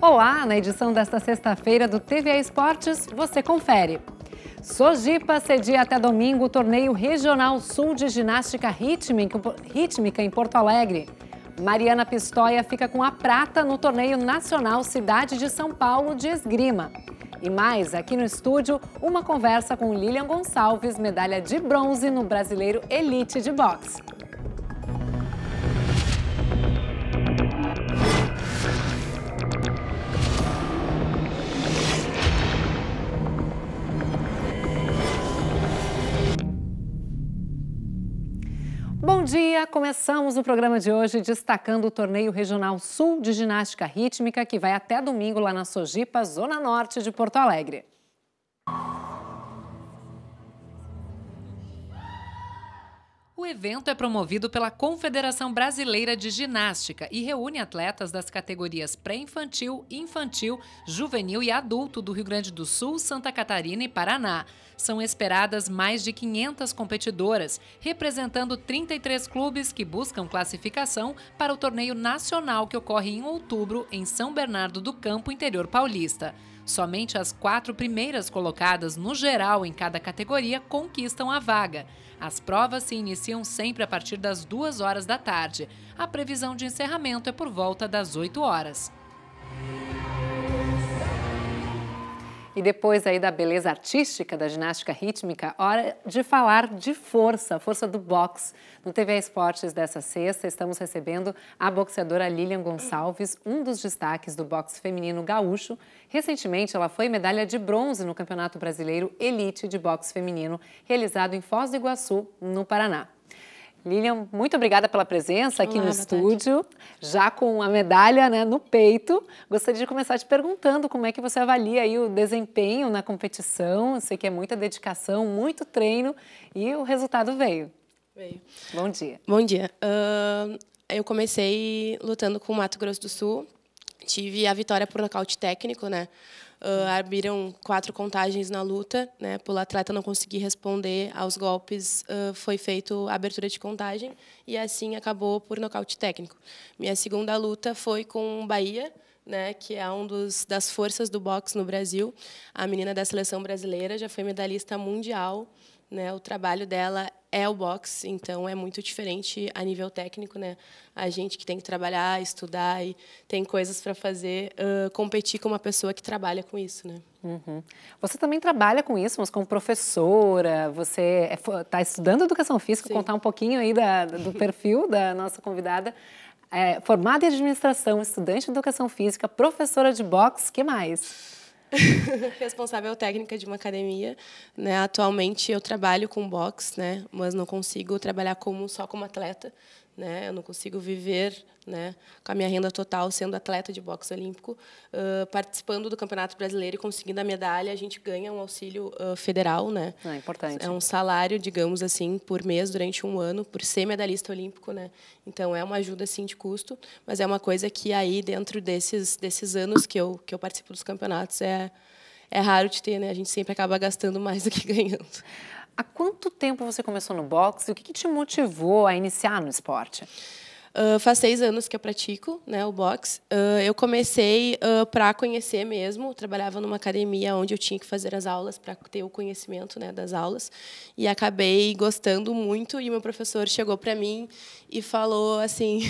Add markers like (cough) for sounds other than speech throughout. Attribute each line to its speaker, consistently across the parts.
Speaker 1: Olá, na edição desta sexta-feira do TVA Esportes, você confere. Sojipa cedia até domingo o torneio regional sul de ginástica rítmica em Porto Alegre. Mariana Pistoia fica com a prata no torneio nacional Cidade de São Paulo de esgrima. E mais, aqui no estúdio, uma conversa com Lilian Gonçalves, medalha de bronze no Brasileiro Elite de Boxe. começamos o programa de hoje destacando o torneio regional sul de ginástica rítmica que vai até domingo lá na Sojipa, Zona Norte de Porto Alegre. O evento é promovido pela Confederação Brasileira de Ginástica e reúne atletas das categorias pré-infantil, infantil, juvenil e adulto do Rio Grande do Sul, Santa Catarina e Paraná. São esperadas mais de 500 competidoras, representando 33 clubes que buscam classificação para o torneio nacional que ocorre em outubro em São Bernardo do Campo, interior paulista. Somente as quatro primeiras colocadas no geral em cada categoria conquistam a vaga. As provas se iniciam sempre a partir das duas horas da tarde. A previsão de encerramento é por volta das 8 horas. E depois aí da beleza artística da ginástica rítmica, hora de falar de força, força do boxe. No TV Esportes dessa sexta, estamos recebendo a boxeadora Lilian Gonçalves, um dos destaques do boxe feminino gaúcho. Recentemente, ela foi medalha de bronze no Campeonato Brasileiro Elite de Boxe Feminino, realizado em Foz do Iguaçu, no Paraná. Lilian, muito obrigada pela presença aqui Olá, no estúdio, tarde. já com a medalha né, no peito. Gostaria de começar te perguntando como é que você avalia aí o desempenho na competição. Eu sei que é muita dedicação, muito treino e o resultado veio. Veio. Bom dia.
Speaker 2: Bom dia. Uh, eu comecei lutando com o Mato Grosso do Sul tive a vitória por nocaute técnico, né? Uh, abriram quatro contagens na luta, né? Pelo atleta não conseguir responder aos golpes, uh, foi feito a abertura de contagem e assim acabou por nocaute técnico. Minha segunda luta foi com Bahia, né? Que é um dos das forças do boxe no Brasil. A menina da seleção brasileira já foi medalhista mundial, né? O trabalho dela é o boxe, então é muito diferente a nível técnico, né? A gente que tem que trabalhar, estudar e tem coisas para fazer, uh, competir com uma pessoa que trabalha com isso, né?
Speaker 1: Uhum. Você também trabalha com isso, mas como professora, você está é, tá estudando educação física, Sim. contar um pouquinho aí da, do perfil da nossa convidada. É, formada em administração,
Speaker 2: estudante de educação física, professora de boxe, que mais? (laughs) responsável técnica de uma academia. Né? Atualmente eu trabalho com boxe, né? mas não consigo trabalhar como só como atleta. Né? Eu não consigo viver né, com a minha renda total sendo atleta de boxe olímpico, uh, participando do Campeonato Brasileiro e conseguindo a medalha, a gente ganha um auxílio uh, federal, né? É importante. É um salário, digamos assim, por mês durante um ano por ser medalhista olímpico, né? Então é uma ajuda assim de custo, mas é uma coisa que aí dentro desses desses anos que eu que eu participo dos campeonatos é é raro de ter, né? A gente sempre acaba gastando mais do que (laughs) ganhando. Há quanto tempo você começou no boxe? O que, que te motivou a iniciar no esporte? Uh, faz seis anos que eu pratico né, o boxe. Uh, eu comecei uh, ah, para conhecer mesmo. Trabalhava numa academia onde eu tinha que fazer as aulas para ter o conhecimento né, das aulas. E acabei gostando muito. E meu professor chegou para mim e falou assim: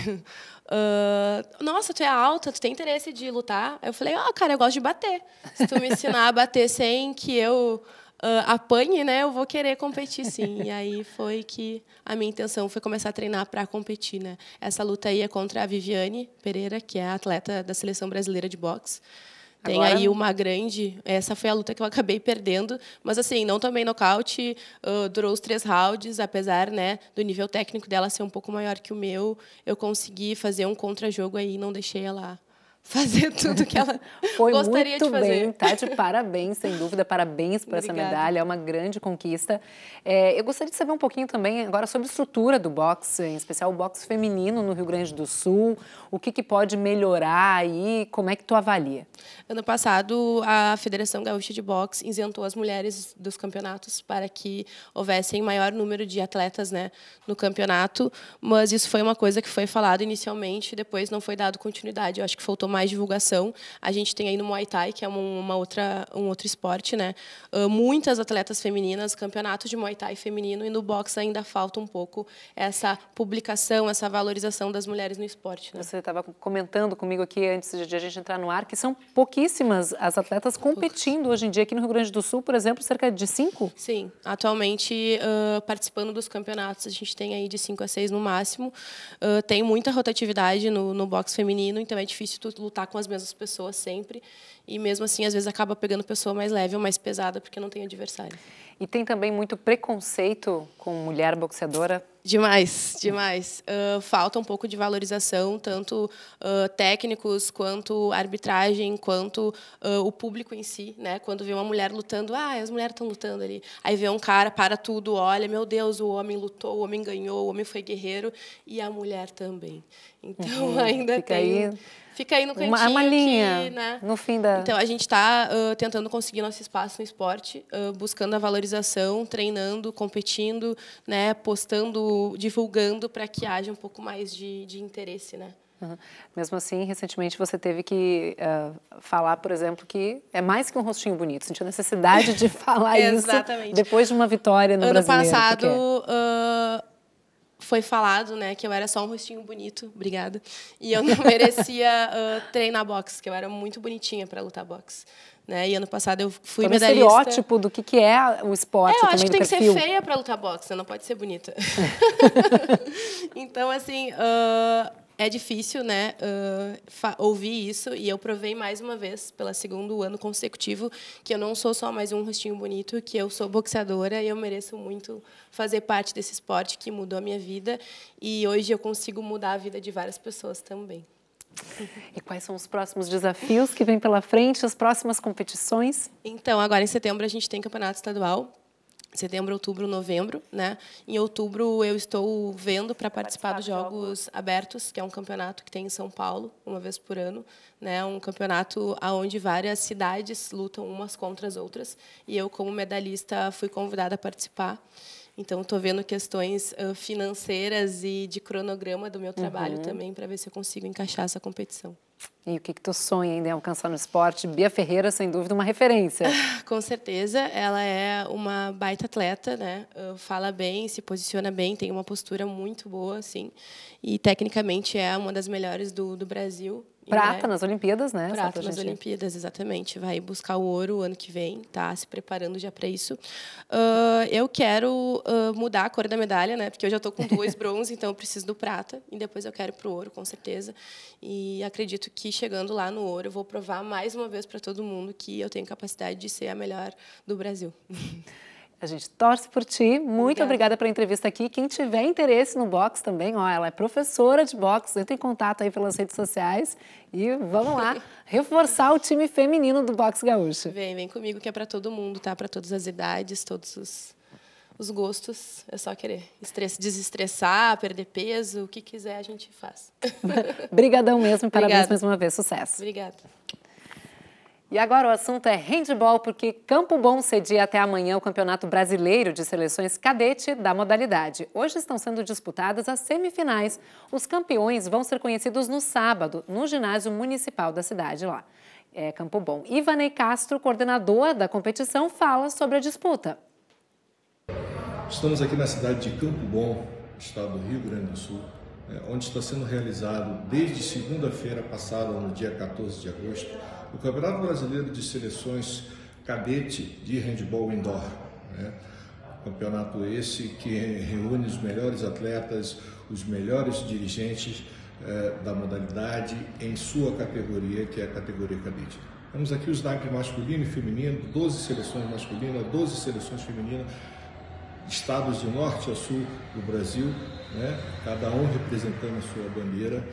Speaker 2: (laughs) Nossa, tu é alta, tu tem interesse de lutar? Eu falei: Ah, oh, cara, eu gosto de bater. Se tu me ensinar a bater sem que eu uh, apanhe, né, eu vou querer competir sim. E aí foi que a minha intenção foi começar a treinar para competir, né? Essa luta aí é contra a Viviane Pereira, que é atleta da seleção brasileira de boxe. Tem Agora... aí uma grande. Essa foi a luta que eu acabei perdendo. Mas, assim, não tomei nocaute. Uh, durou os três rounds, apesar né, do nível técnico dela ser um pouco maior que o meu. Eu consegui fazer um contra-jogo aí e não deixei ela fazer tudo que ela (laughs) Foi gostaria muito tá? de fazer. Bem, Tati, parabéns, sem
Speaker 1: dúvida, parabéns por essa medalha, é uma grande conquista. É, eu gostaria de saber um pouquinho também agora sobre a estrutura do boxe, em especial o boxe feminino no Rio Grande do Sul, o que, que pode
Speaker 2: melhorar e como é que tu avalia? Ano passado, a Federação Gaúcha de Boxe isentou as mulheres dos campeonatos para que houvessem maior número de atletas né, no campeonato, mas isso foi uma coisa que foi falado inicialmente, depois não foi dado continuidade, eu acho que faltou mais divulgação. A gente tem aí no Muay Thai, que é uma outra, um outro esporte, né? Ah, muitas atletas femininas, campeonatos de Muay Thai feminino, e no boxe ainda falta um pouco essa publicação, essa valorização das mulheres no esporte. Né? Você estava comentando comigo aqui antes de a gente entrar no ar que são
Speaker 1: pouquíssimas as atletas competindo hoje em dia aqui no Rio Grande do Sul, por exemplo, cerca de cinco? Sim,
Speaker 2: atualmente uh, participando dos campeonatos a gente tem aí de cinco a seis no máximo. Uh, tem muita rotatividade no, no boxe feminino, então é difícil tu lutar com as mesmas pessoas sempre. E mesmo assim, às vezes acaba pegando pessoa mais leve ou mais pesada porque não tem adversário. E tem também muito preconceito com mulher boxeadora? Demais, demais. Uh, falta um pouco de valorização, tanto uh, técnicos, quanto arbitragem, quanto uh, o público em si. Né? Quando vê uma mulher lutando, ah, as mulheres estão lutando ali. Aí vê um cara, para tudo, olha, meu Deus, o homem lutou, o homem ganhou, o homem foi guerreiro, e a mulher também. Então uhum, (laughs) ainda fica tem. Aí, fica aí no cantinho. Uma, uma linha que, né? no fim da. Então a gente está uh, tentando conseguir nosso espaço no esporte, uh, buscando a valorização, treinando, competindo, né, postando, divulgando para que haja um pouco mais de, de interesse, né?
Speaker 1: Uhum. Mesmo assim, recentemente você teve que uh, falar, por exemplo, que é mais que um rostinho bonito. Sentiu necessidade de (laughs) falar isso depois de uma vitória no ano Brasileiro. Ano é? passado,
Speaker 2: porque foi falado, né, que eu era só um rostinho bonito, obrigada, e eu não (laughs) merecia uh, treinar boxe, que eu era muito bonitinha para lutar boxe. Né? E ano passado eu fui Todo medalhista. O estereótipo
Speaker 1: do que, que é o esporte. É, eu acho que tem que ser feia
Speaker 2: para lutar boxe, não pode ser bonita. (laughs) (laughs) então, assim, uh, é difícil, né, uh, ouvir isso e eu provei mais uma vez pela segundo ano consecutivo que eu não sou só mais um rostinho bonito, que eu sou boxeadora e eu mereço muito fazer parte desse esporte que mudou a minha vida e hoje eu consigo mudar a vida de várias pessoas também. E quais são os próximos
Speaker 1: desafios que vêm pela frente, as próximas competições?
Speaker 2: Então, agora em setembro a gente tem campeonato estadual setembro, outubro, novembro, né? Em outubro eu estou vendo para participar, participar dos Jogos Abertos, que é um campeonato que tem em São Paulo, uma vez por ano, né? Um campeonato aonde várias cidades lutam umas contra as outras, e eu como medalhista fui convidada a participar. Então, estou vendo questões financeiras e de cronograma do meu trabalho uhum. também para ver se eu consigo encaixar essa competição.
Speaker 1: E o que, que tu sonha ainda em alcançar no esporte? Bia Ferreira, sem dúvida, uma referência. (laughs)
Speaker 2: Com certeza, ela é uma baita atleta, né? Ah, fala bem, se posiciona bem, tem uma postura muito boa, assim. E tecnicamente é uma das melhores do, do Brasil.
Speaker 1: Prata né? nas Olimpíadas, né? Prata nas Olimpíadas,
Speaker 2: exatamente. Vai buscar o ouro o ano que vem, tá? Se preparando já para isso. Uh, eu quero uh, mudar a cor da medalha, né? Porque eu já estou com dois (laughs) bronze, então eu preciso do prata. E depois eu quero para o ouro, com certeza. E acredito que chegando lá no ouro, eu vou provar mais uma vez para todo mundo que eu tenho capacidade de ser a melhor do Brasil. (laughs)
Speaker 1: A gente torce por ti. Muito obrigada, obrigada pela entrevista aqui. Quem tiver interesse no box também, ó, ela é professora de box, entra em contato aí pelas redes sociais
Speaker 2: e vamos lá (laughs) reforçar o time feminino do box gaúcho. Vem, vem comigo que é para todo mundo, tá? Para todas as idades, todos os os gostos é só querer. Estresse, desestressar, perder peso, o que quiser a gente faz.
Speaker 1: (laughs) Obrigadão mesmo, parabéns Obrigada. mais uma vez, sucesso.
Speaker 2: Obrigada. E agora o assunto é handball, porque
Speaker 1: Campo Bom cedia até amanhã o Campeonato Brasileiro de Seleções Cadete da modalidade. Hoje estão sendo disputadas as semifinais. Os campeões vão ser conhecidos no sábado, no ginásio municipal da cidade lá. É Campo Bom. Ivanei Castro, coordenadora da competição, fala sobre a disputa.
Speaker 3: Estamos aqui na cidade de Campo Bom, estado do Rio Grande do Sul, é, onde está sendo realizado desde segunda-feira passada, no dia 14 de agosto, o Campeonato Brasileiro de Seleções Cadete de Handball Indoor. Né? Campeonato esse que reúne os melhores atletas, os melhores dirigentes é, da modalidade em sua categoria, que é a categoria cadete. Temos aqui os NAP masculino e feminino, 12 seleções masculinas, 12 seleções femininas, estados de norte a sul do Brasil, né? cada um representando a sua bandeira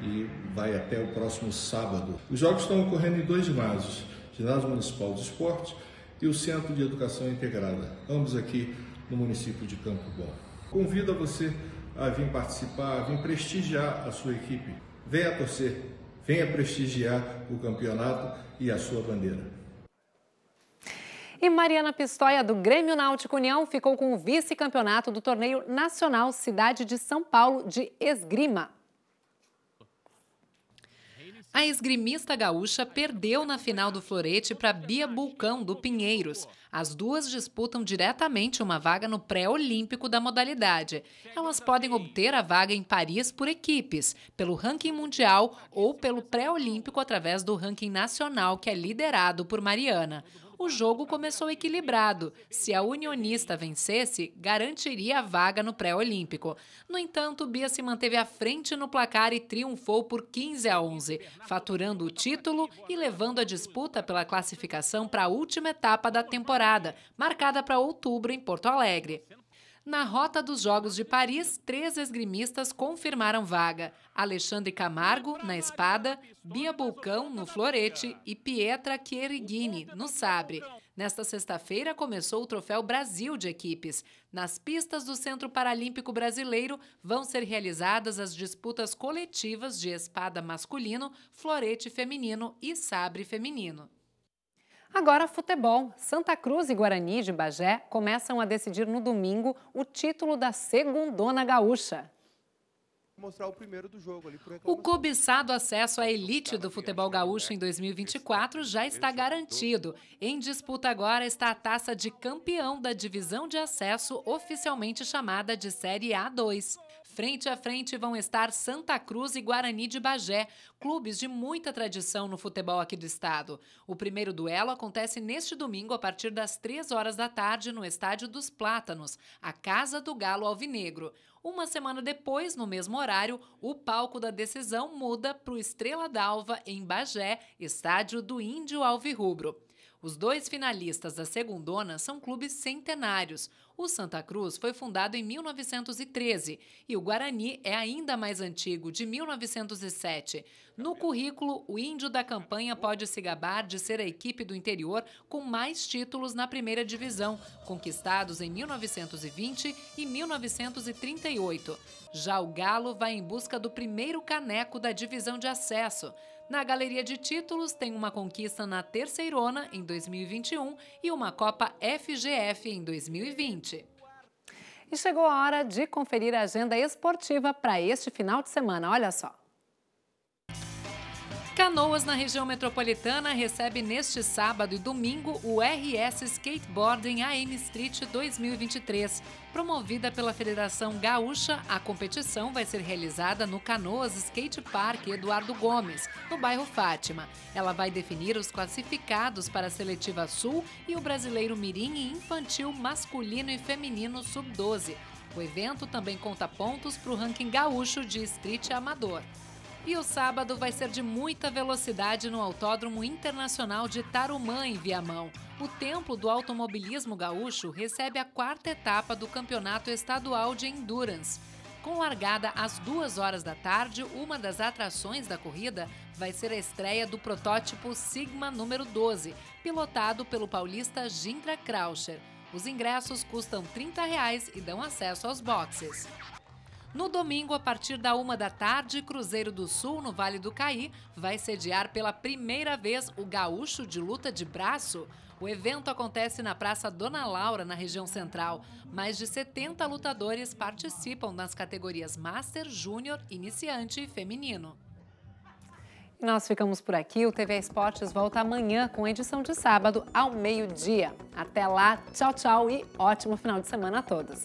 Speaker 3: e vai até o próximo sábado. Os jogos estão ocorrendo em dois ginásios, Ginásio Municipal de Esportes e o Centro de Educação Integrada, ambos aqui no município de Campo Bom. Convido a você a vir participar, a vir prestigiar a sua equipe. Venha torcer, venha prestigiar o campeonato e a sua bandeira.
Speaker 1: E Mariana Pistoia, do Grêmio Náutico União, ficou com o vice-campeonato do torneio nacional Cidade de São Paulo de esgrima. A esgrimista gaúcha perdeu na final do florete para Bia Bulcão, do Pinheiros. As duas disputam diretamente uma vaga no pré-olímpico da modalidade. Elas podem obter a vaga em Paris por equipes, pelo ranking mundial ou pelo pré-olímpico através do ranking nacional, que é liderado por Mariana o jogo começou equilibrado. Se a Unionista vencesse, garantiria a vaga no pré-olímpico. No entanto, Bia se manteve à frente no placar e triunfou por 15 a 11, faturando o título e levando a disputa pela classificação para a última etapa da temporada, marcada para outubro em Porto Alegre. Na rota dos Jogos de Paris, três esgrimistas confirmaram vaga: Alexandre Camargo, na espada, Bia Bulcão, no florete e Pietra Chierghini, no sabre. Nesta sexta-feira começou o Troféu Brasil de equipes. Nas pistas do Centro Paralímpico Brasileiro vão ser realizadas as disputas coletivas de espada masculino, florete feminino e sabre feminino. Agora, futebol. Santa Cruz e Guarani de Bagé começam a decidir no domingo o título da Segundona Gaúcha. O cobiçado acesso à elite do futebol gaúcho em 2024 né? já está garantido. Em disputa agora está a taça de campeão da divisão de acesso, oficialmente chamada de Série A2. Frente a frente vão estar Santa Cruz e Guarani de Bagé, clubes de muita tradição no futebol aqui do estado. O primeiro duelo acontece neste domingo a partir das 3 horas da tarde no Estádio dos Plátanos, a Casa do Galo Alvinegro. Uma semana depois, no mesmo horário, o palco da decisão muda para o Estrela d'Alva, em Bagé, estádio do Índio Alvirrubro. Os dois finalistas da segundona são clubes centenários. O Santa Cruz foi fundado em 1913 e o Guarani é ainda mais antigo, de 1907. No currículo, o índio da campanha pode se gabar de ser a equipe do interior com mais títulos na primeira divisão, conquistados em 1920 e 1938. Já o Galo vai em busca do primeiro caneco da divisão de acesso. Na galeria de títulos tem uma conquista na Terceirona em 2021 e uma Copa FGF em 2020. E chegou a hora de conferir a agenda esportiva para este final de semana. Olha só. Canoas, na região metropolitana, recebe neste sábado e domingo o RS Skateboarding AM Street 2023. Promovida pela Federação Gaúcha, a competição vai ser realizada no Canoas Skate Park Eduardo Gomes, no bairro Fátima. Ela vai definir os classificados para a Seletiva Sul e o Brasileiro Mirim e Infantil Masculino e Feminino Sub-12. O evento também conta pontos para o ranking gaúcho de street amador. E o sábado vai ser de muita velocidade no Autódromo Internacional de Tarumã, em Viamão. O Templo do Automobilismo Gaúcho recebe a quarta etapa do Campeonato Estadual de Endurance. Com largada às duas horas da tarde, uma das atrações da corrida vai ser a estreia do protótipo Sigma número 12, pilotado pelo paulista Gintra Krauscher. Os ingressos custam R$ 30 e dão acesso aos boxes. No domingo, a partir da uma da tarde, Cruzeiro do Sul, no Vale do Caí, vai sediar pela primeira vez o Gaúcho de Luta de Braço. O evento acontece na Praça Dona Laura, na região central. Mais de 70 lutadores participam nas categorias Master, Júnior, Iniciante e Feminino. Nós ficamos por aqui. O TV Esportes volta amanhã com edição de sábado ao meio-dia. Até lá, tchau, tchau e ótimo final de semana a todos.